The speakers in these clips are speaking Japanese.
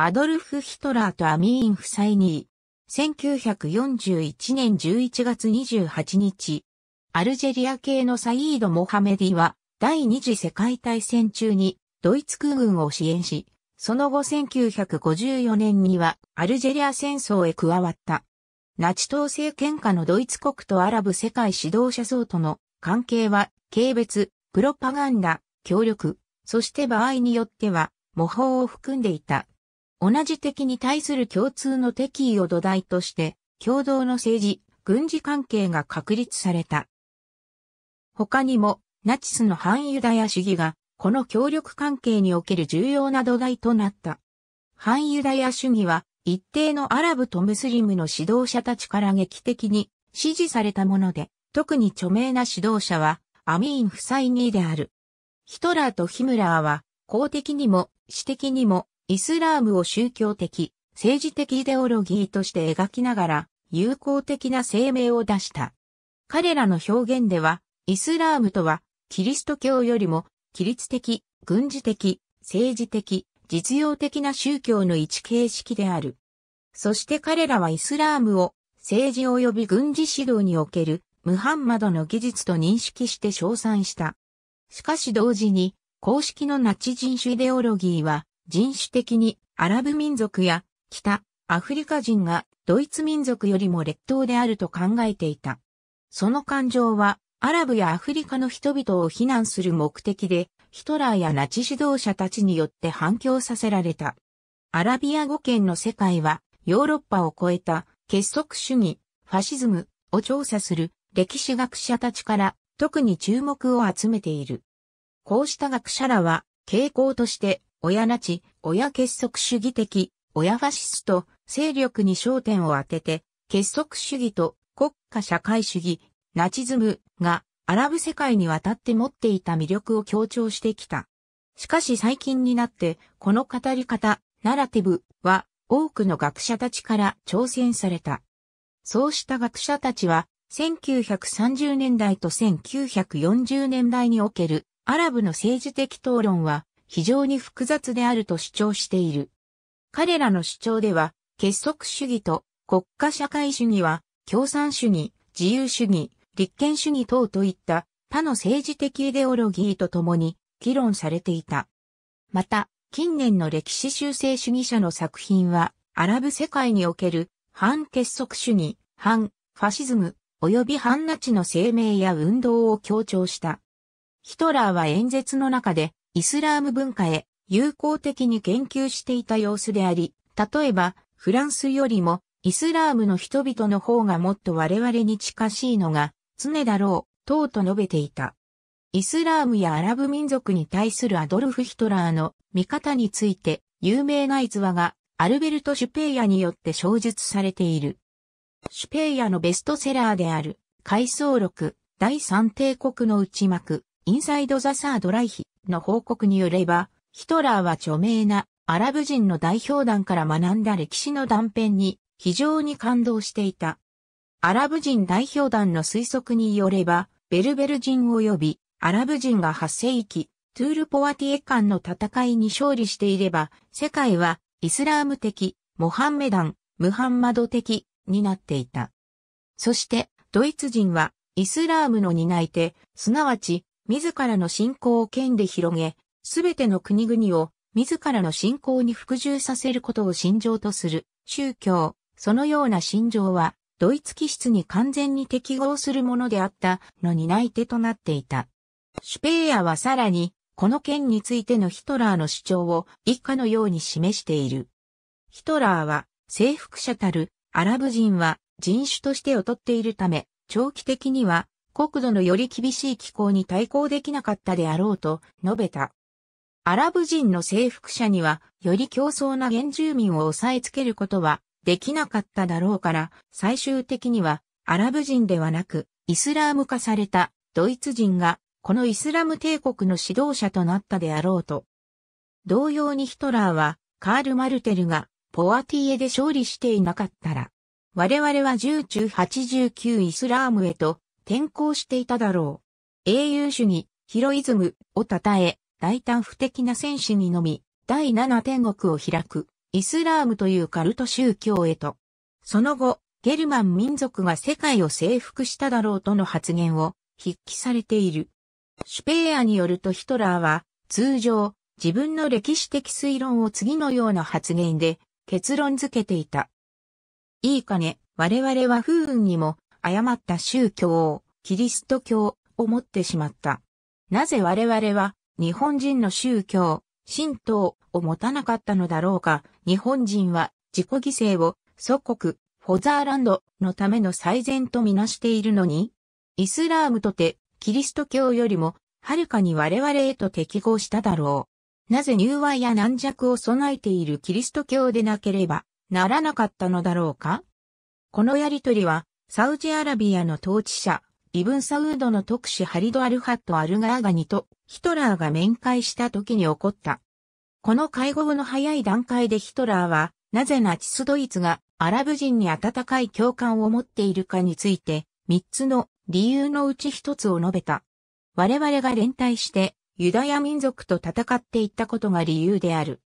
アドルフ・ヒトラーとアミーン・夫妻に、ニ1941年11月28日、アルジェリア系のサイード・モハメディは、第二次世界大戦中にドイツ空軍を支援し、その後1954年にはアルジェリア戦争へ加わった。ナチ党政権下のドイツ国とアラブ世界指導者層との関係は、軽蔑、プロパガンダ、協力、そして場合によっては、模倣を含んでいた。同じ敵に対する共通の敵意を土台として、共同の政治、軍事関係が確立された。他にも、ナチスの反ユダヤ主義が、この協力関係における重要な土台となった。反ユダヤ主義は、一定のアラブとムスリムの指導者たちから劇的に支持されたもので、特に著名な指導者は、アミーン・フサイニーである。ヒトラーとヒムラーは、公的にも、私的にも、イスラームを宗教的、政治的イデオロギーとして描きながら、友好的な声明を出した。彼らの表現では、イスラームとは、キリスト教よりも、規律的、軍事的、政治的、実用的な宗教の一形式である。そして彼らはイスラームを、政治及び軍事指導における、ムハンマドの技術と認識して称賛した。しかし同時に、公式のナチ人種イデオロギーは、人種的にアラブ民族や北アフリカ人がドイツ民族よりも劣等であると考えていた。その感情はアラブやアフリカの人々を非難する目的でヒトラーやナチ指導者たちによって反響させられた。アラビア語圏の世界はヨーロッパを超えた結束主義、ファシズムを調査する歴史学者たちから特に注目を集めている。こうした学者らは傾向として親なち、親結束主義的、親ファシスト、勢力に焦点を当てて、結束主義と国家社会主義、ナチズムがアラブ世界にわたって持っていた魅力を強調してきた。しかし最近になって、この語り方、ナラティブは多くの学者たちから挑戦された。そうした学者たちは、1930年代と1940年代におけるアラブの政治的討論は非常に複雑であると主張している。彼らの主張では、結束主義と国家社会主義は、共産主義、自由主義、立憲主義等といった他の政治的イデオロギーとともに議論されていた。また、近年の歴史修正主義者の作品は、アラブ世界における反結束主義、反ファシズム、及び反ナチの声明や運動を強調した。ヒトラーは演説の中でイスラーム文化へ友好的に研究していた様子であり、例えば、フランスよりも、イスラームの人々の方がもっと我々に近しいのが、常だろう、等と述べていた。イスラームやアラブ民族に対するアドルフ・ヒトラーの見方について、有名な逸話が、アルベルト・シュペイヤによって小述されている。シュペイヤのベストセラーである、回想録、第三帝国の内幕、インサイド・ザ・サード・ライヒの報告によれば、ヒトラーは著名なアラブ人の代表団から学んだ歴史の断片に非常に感動していた。アラブ人代表団の推測によれば、ベルベル人及びアラブ人が8世紀、トゥールポワティエ間の戦いに勝利していれば、世界はイスラーム的、モハンメダン、ムハンマド的になっていた。そして、ドイツ人はイスラームの担い手、すなわち自らの信仰を県で広げ、すべての国々を自らの信仰に服従させることを信条とする宗教、そのような信条は、ドイツ気質に完全に適合するものであったの担い手となっていた。シュペーヤはさらに、この件についてのヒトラーの主張を一家のように示している。ヒトラーは、征服者たるアラブ人は人種として劣っているため、長期的には国土のより厳しい気候に対抗できなかったであろうと述べた。アラブ人の征服者には、より競争な原住民を抑えつけることはできなかっただろうから、最終的には、アラブ人ではなく、イスラーム化されたドイツ人が、このイスラム帝国の指導者となったであろうと。同様にヒトラーは、カール・マルテルが、ポアティエで勝利していなかったら、我々は10中89イスラームへと転校していただろう。英雄主義、ヒロイズムを称え、大胆不敵な戦士にのみ、第七天国を開く、イスラームというカルト宗教へと。その後、ゲルマン民族が世界を征服しただろうとの発言を筆記されている。シュペーアによるとヒトラーは通常自分の歴史的推論を次のような発言で結論付けていた。いいかね、我々は不運にも誤った宗教を、キリスト教を持ってしまった。なぜ我々は日本人の宗教、神道を持たなかったのだろうか、日本人は自己犠牲を祖国、フォザーランドのための最善とみなしているのに、イスラームとてキリスト教よりもはるかに我々へと適合しただろう。なぜ入和や軟弱を備えているキリスト教でなければならなかったのだろうかこのやりとりはサウジアラビアの統治者、イブン・サウードの特使ハリド・アルハット・アルガーガニとヒトラーが面会した時に起こった。この会合の早い段階でヒトラーは、なぜナチスドイツがアラブ人に温かい共感を持っているかについて、三つの理由のうち一つを述べた。我々が連帯してユダヤ民族と戦っていったことが理由である。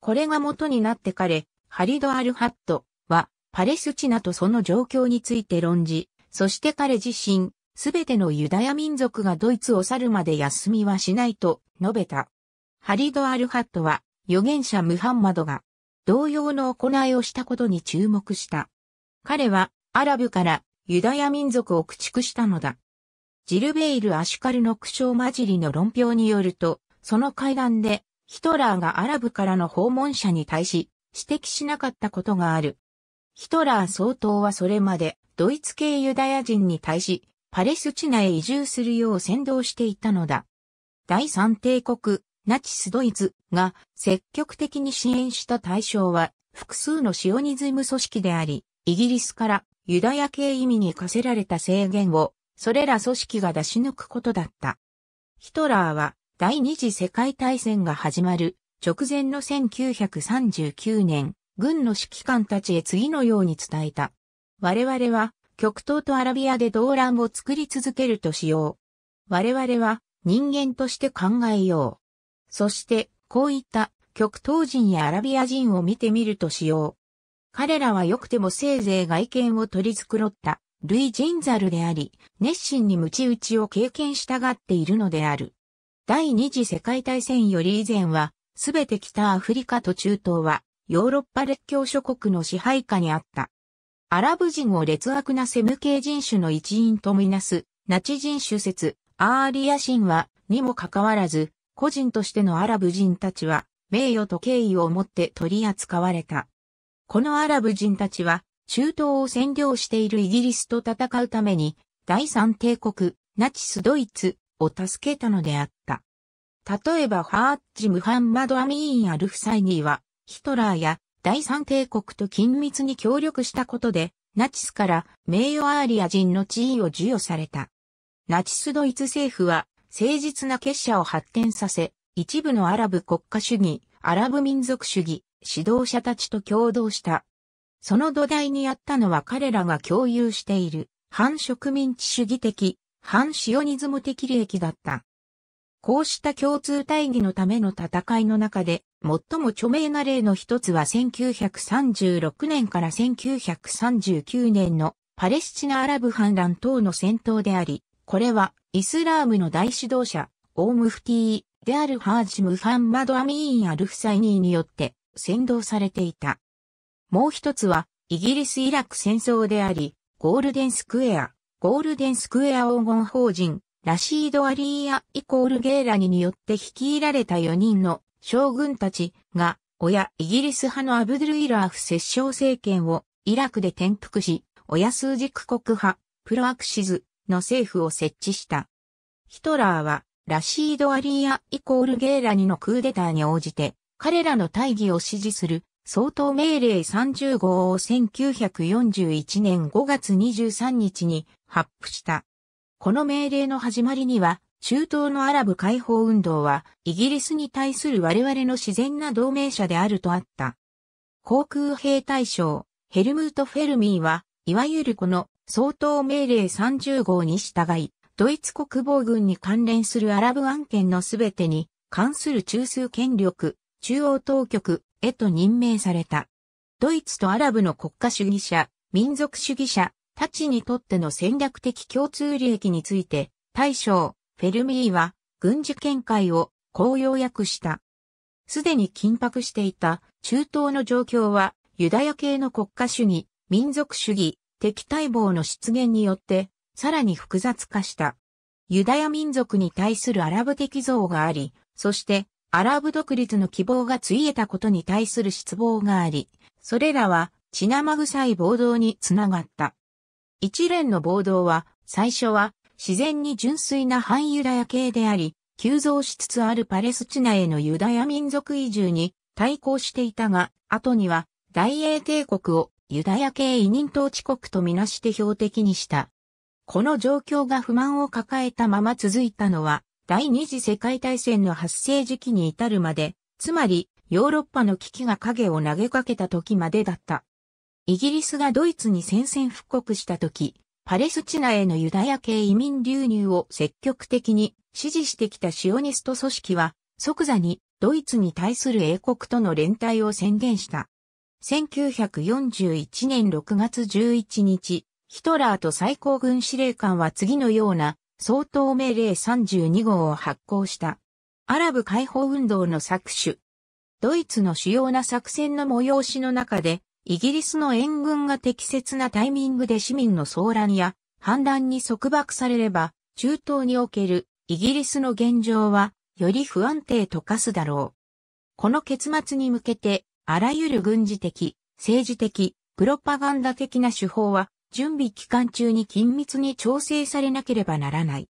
これが元になって彼、ハリド・アルハット、パレスチナとその状況について論じ、そして彼自身、すべてのユダヤ民族がドイツを去るまで休みはしないと述べた。ハリド・アルハットは、預言者ムハンマドが、同様の行いをしたことに注目した。彼は、アラブからユダヤ民族を駆逐したのだ。ジルベイル・アシュカルの苦笑混じりの論評によると、その会談で、ヒトラーがアラブからの訪問者に対し、指摘しなかったことがある。ヒトラー総統はそれまでドイツ系ユダヤ人に対しパレスチナへ移住するよう先導していたのだ。第三帝国、ナチスドイツが積極的に支援した対象は複数のシオニズム組織であり、イギリスからユダヤ系意味に課せられた制限をそれら組織が出し抜くことだった。ヒトラーは第二次世界大戦が始まる直前の1939年、軍の指揮官たちへ次のように伝えた。我々は、極東とアラビアで動乱を作り続けるとしよう。我々は、人間として考えよう。そして、こういった極東人やアラビア人を見てみるとしよう。彼らは良くてもせいぜい外見を取り繕った、類人猿であり、熱心に鞭打ちを経験したがっているのである。第二次世界大戦より以前は、すべて北アフリカと中東は、ヨーロッパ列強諸国の支配下にあった。アラブ人を劣悪なセム系人種の一員とみなす、ナチ人種説、アーリア神は、にもかかわらず、個人としてのアラブ人たちは、名誉と敬意を持って取り扱われた。このアラブ人たちは、中東を占領しているイギリスと戦うために、第三帝国、ナチスドイツを助けたのであった。例えばハーッジ・ムハンマド・アミーン・アルフサイニーは、ヒトラーや第三帝国と緊密に協力したことで、ナチスから名誉アーリア人の地位を授与された。ナチスドイツ政府は誠実な結社を発展させ、一部のアラブ国家主義、アラブ民族主義、指導者たちと共同した。その土台にあったのは彼らが共有している、反植民地主義的、反シオニズム的利益だった。こうした共通大義のための戦いの中で、最も著名な例の一つは1936年から1939年のパレスチナアラブ反乱等の戦闘であり、これはイスラームの大指導者、オームフティーであるハージ・ムハンマド・アミーン・アルフサイニーによって先導されていた。もう一つはイギリス・イラク戦争であり、ゴールデンスクエア、ゴールデンスクエア黄金法人、ラシード・アリーヤイコールゲーラニによって率いられた4人の将軍たちが、親イギリス派のアブドゥル・イラーフ摂政政権をイラクで転覆し、親数軸国派、プロアクシズの政府を設置した。ヒトラーは、ラシード・アリーヤイコールゲーラニのクーデターに応じて、彼らの大義を支持する総統命令30号を1941年5月23日に発布した。この命令の始まりには、中東のアラブ解放運動は、イギリスに対する我々の自然な同盟者であるとあった。航空兵隊将、ヘルムート・フェルミーは、いわゆるこの相当命令30号に従い、ドイツ国防軍に関連するアラブ案件のすべてに関する中枢権力、中央当局へと任命された。ドイツとアラブの国家主義者、民族主義者、たちにとっての戦略的共通利益について、大将、フェルミーは、軍事見解を、こう要約した。すでに緊迫していた中東の状況は、ユダヤ系の国家主義、民族主義、敵対望の出現によって、さらに複雑化した。ユダヤ民族に対するアラブ的像があり、そして、アラブ独立の希望がついえたことに対する失望があり、それらは血生臭い暴動につながった。一連の暴動は、最初は自然に純粋な反ユダヤ系であり、急増しつつあるパレスチナへのユダヤ民族移住に対抗していたが、後には大英帝国をユダヤ系移民統治国とみなして標的にした。この状況が不満を抱えたまま続いたのは、第二次世界大戦の発生時期に至るまで、つまりヨーロッパの危機が影を投げかけた時までだった。イギリスがドイツに宣戦布告した時、パレスチナへのユダヤ系移民流入を積極的に支持してきたシオニスト組織は即座にドイツに対する英国との連帯を宣言した。1941年6月11日、ヒトラーと最高軍司令官は次のような相当命令32号を発行した。アラブ解放運動の作手。ドイツの主要な作戦の催しの中でイギリスの援軍が適切なタイミングで市民の騒乱や反乱に束縛されれば、中東におけるイギリスの現状はより不安定と化すだろう。この結末に向けて、あらゆる軍事的、政治的、プロパガンダ的な手法は、準備期間中に緊密に調整されなければならない。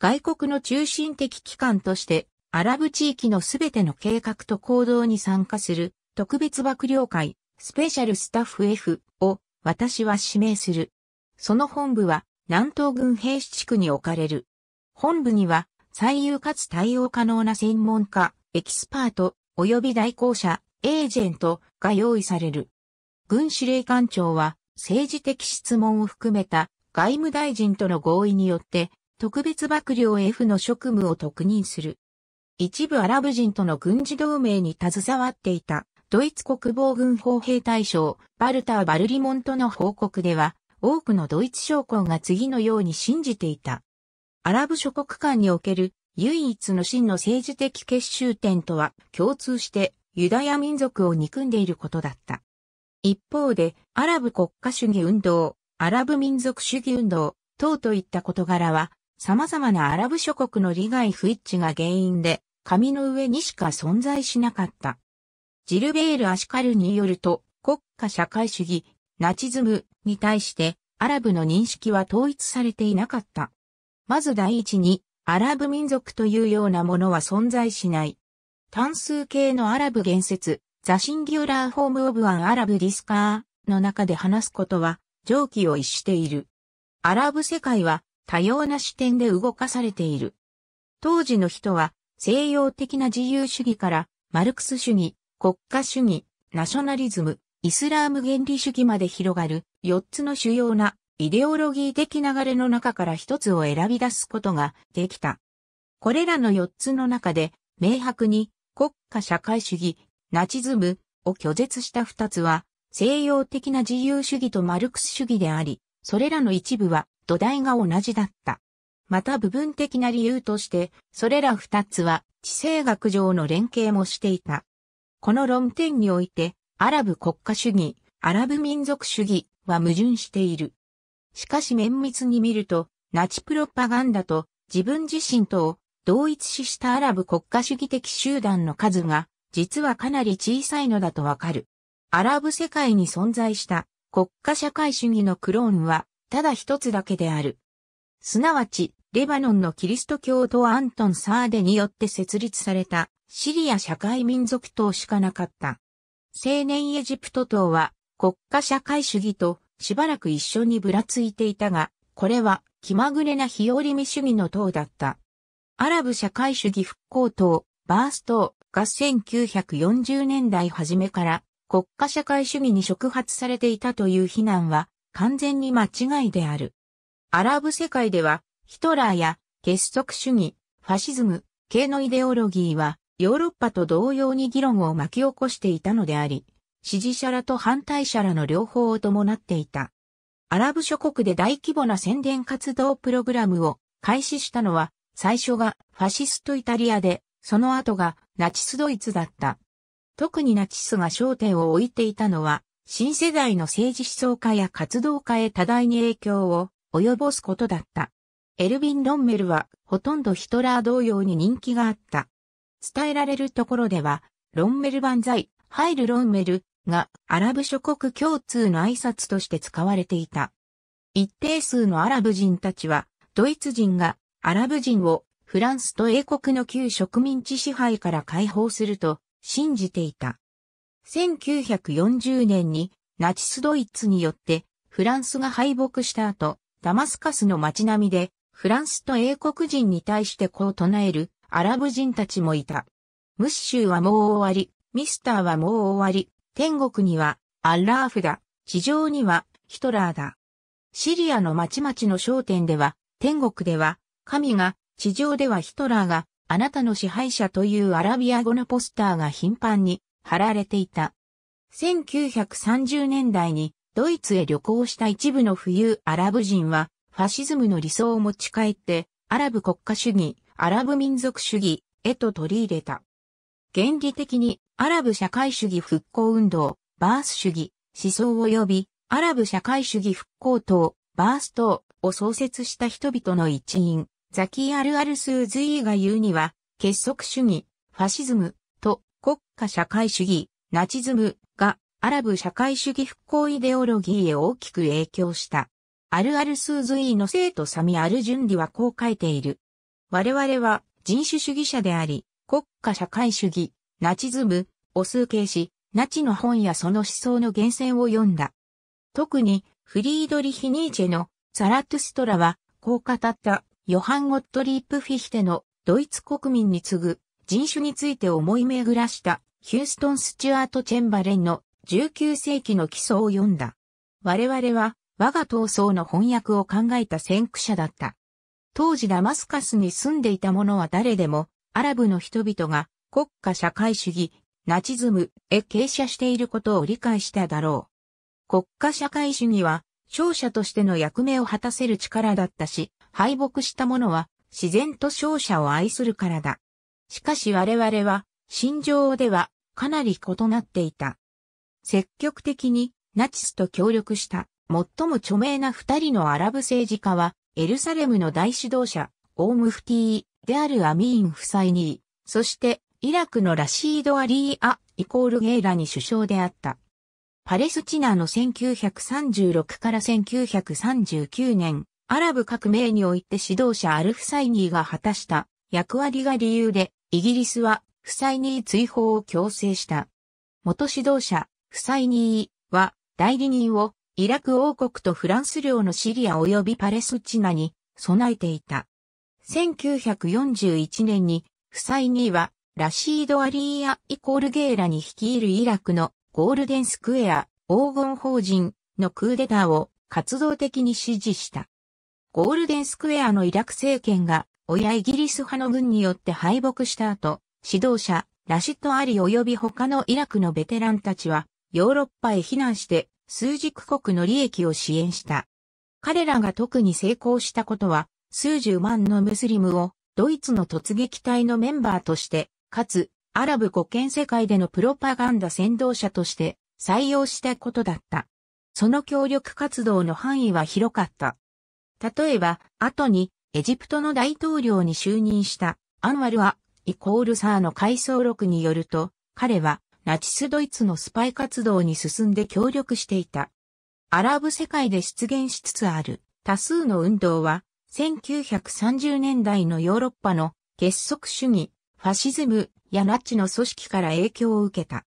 外国の中心的機関として、アラブ地域のすべての計画と行動に参加する特別幕僚会スペシャルスタッフ F を私は指名する。その本部は南東軍兵士地区に置かれる。本部には最優かつ対応可能な専門家、エキスパート、及び代行者、エージェントが用意される。軍司令官庁は政治的質問を含めた外務大臣との合意によって特別幕僚 F の職務を特任する。一部アラブ人との軍事同盟に携わっていたドイツ国防軍砲兵大将、バルター・バルリモントの報告では、多くのドイツ将校が次のように信じていた。アラブ諸国間における唯一の真の政治的結集点とは共通してユダヤ民族を憎んでいることだった。一方で、アラブ国家主義運動、アラブ民族主義運動、等といった事柄は、様々なアラブ諸国の利害不一致が原因で、紙の上にしか存在しなかった。ジルベール・アシカルによると、国家社会主義、ナチズムに対してアラブの認識は統一されていなかった。まず第一に、アラブ民族というようなものは存在しない。単数形のアラブ言説、ザ・シンギュラー・ホーム・オブ・アン・アラブ・ディスカーの中で話すことは、上記を逸している。アラブ世界は多様な視点で動かされている。当時の人は西洋的な自由主義からマルクス主義、国家主義、ナショナリズム、イスラーム原理主義まで広がる4つの主要なイデオロギー的流れの中から一つを選び出すことができた。これらの4つの中で明白に国家社会主義、ナチズムを拒絶した2つは西洋的な自由主義とマルクス主義であり、それらの一部は土台が同じだった。また部分的な理由として、それら2つは地政学上の連携もしていた。この論点において、アラブ国家主義、アラブ民族主義は矛盾している。しかし綿密に見ると、ナチプロパガンダと自分自身とを同一視したアラブ国家主義的集団の数が、実はかなり小さいのだとわかる。アラブ世界に存在した国家社会主義のクローンは、ただ一つだけである。すなわち、レバノンのキリスト教徒アントン・サーデによって設立されたシリア社会民族党しかなかった。青年エジプト党は国家社会主義としばらく一緒にぶらついていたが、これは気まぐれな日和見主義の党だった。アラブ社会主義復興党、バース党が1940年代初めから国家社会主義に触発されていたという非難は完全に間違いである。アラブ世界ではヒトラーや結束主義、ファシズム系のイデオロギーはヨーロッパと同様に議論を巻き起こしていたのであり、支持者らと反対者らの両方を伴っていた。アラブ諸国で大規模な宣伝活動プログラムを開始したのは、最初がファシストイタリアで、その後がナチスドイツだった。特にナチスが焦点を置いていたのは、新世代の政治思想家や活動家へ多大に影響を及ぼすことだった。エルヴィン・ロンメルはほとんどヒトラー同様に人気があった。伝えられるところでは、ロンメル万歳、ハイル・ロンメルがアラブ諸国共通の挨拶として使われていた。一定数のアラブ人たちは、ドイツ人がアラブ人をフランスと英国の旧植民地支配から解放すると信じていた。1940年にナチスドイツによってフランスが敗北した後、ダマスカスの街並みでフランスと英国人に対してこう唱えるアラブ人たちもいた。ムッシュはもう終わり、ミスターはもう終わり、天国にはアッラーフだ、地上にはヒトラーだ。シリアの町々の商店では、天国では神が、地上ではヒトラーが、あなたの支配者というアラビア語のポスターが頻繁に貼られていた。1930年代にドイツへ旅行した一部の富裕アラブ人はファシズムの理想を持ち帰って、アラブ国家主義、アラブ民族主義へと取り入れた。原理的にアラブ社会主義復興運動、バース主義、思想及びアラブ社会主義復興党、バース党を創設した人々の一員、ザキー・アル・アルスー・ズイーが言うには、結束主義、ファシズムと国家社会主義、ナチズムがアラブ社会主義復興イデオロギーへ大きく影響した。あるあるスーズイーの生徒サミある順理はこう書いている。我々は人種主義者であり、国家社会主義、ナチズム、を数形し、ナチの本やその思想の源泉を読んだ。特に、フリードリヒ・ニーチェのザラトゥストラは、こう語った、ヨハン・ゴットリープ・フィヒテのドイツ国民に次ぐ人種について思い巡らしたヒューストン・スチュアート・チェンバレンの19世紀の基礎を読んだ。我々は我が闘争の翻訳を考えた先駆者だった。当時ダマスカスに住んでいた者は誰でも、アラブの人々が国家社会主義、ナチズムへ傾斜していることを理解しただろう。国家社会主義は、勝者としての役目を果たせる力だったし、敗北した者は自然と勝者を愛するからだ。しかし我々は、心情ではかなり異なっていた。積極的にナチスと協力した最も著名な二人のアラブ政治家は、エルサレムの大指導者、オームフティーであるアミーン・フサイニー、そしてイラクのラシード・アリー・ア・イコール・ゲイラに首相であった。パレスチナの1936から1939年、アラブ革命において指導者アルフサイニーが果たした役割が理由で、イギリスはフサイニー追放を強制した。元指導者、フサイニーは代理人をイラク王国とフランス領のシリア及びパレスチナに備えていた。1941年に、夫妻には、ラシード・アリーア・イコール・ゲーラに率いるイラクのゴールデンスクエア黄金法人のクーデターを活動的に支持した。ゴールデンスクエアのイラク政権が親イギリス派の軍によって敗北した後、指導者、ラシッド・アリ及び他のイラクのベテランたちは、ヨーロッパへ避難して数軸国の利益を支援した。彼らが特に成功したことは、数十万のムスリムをドイツの突撃隊のメンバーとして、かつ、アラブ5県世界でのプロパガンダ先導者として採用したことだった。その協力活動の範囲は広かった。例えば、後にエジプトの大統領に就任したアンワルア・イコールサーの回想録によると、彼はナチスドイツのスパイ活動に進んで協力していた。アラブ世界で出現しつつある多数の運動は、1930年代のヨーロッパの結束主義、ファシズムやナチの組織から影響を受けた。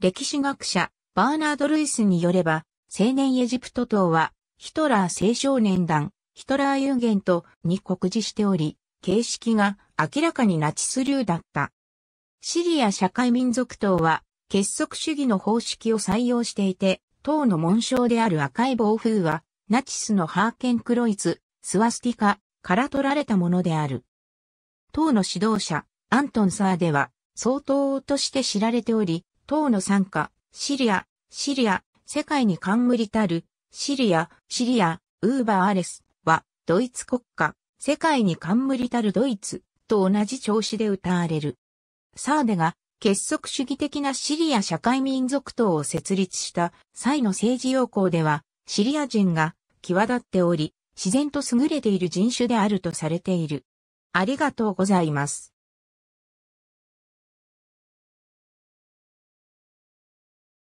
歴史学者、バーナード・ルイスによれば、青年エジプト党は、ヒトラー青少年団、ヒトラー有限とに告示しており、形式が明らかにナチス流だった。シリア社会民族党は結束主義の方式を採用していて、党の紋章である赤い暴風は、ナチスのハーケンクロイツ、スワスティカから取られたものである。党の指導者、アントン・サーでは、総統として知られており、党の参加、シリア、シリア、世界に冠たる、シリア、シリア、ウーバーアレスは、ドイツ国家、世界に冠たるドイツと同じ調子で歌われる。サーデが結束主義的なシリア社会民族党を設立した際の政治要項では、シリア人が際立っており、自然と優れている人種であるとされている。ありがとうございます。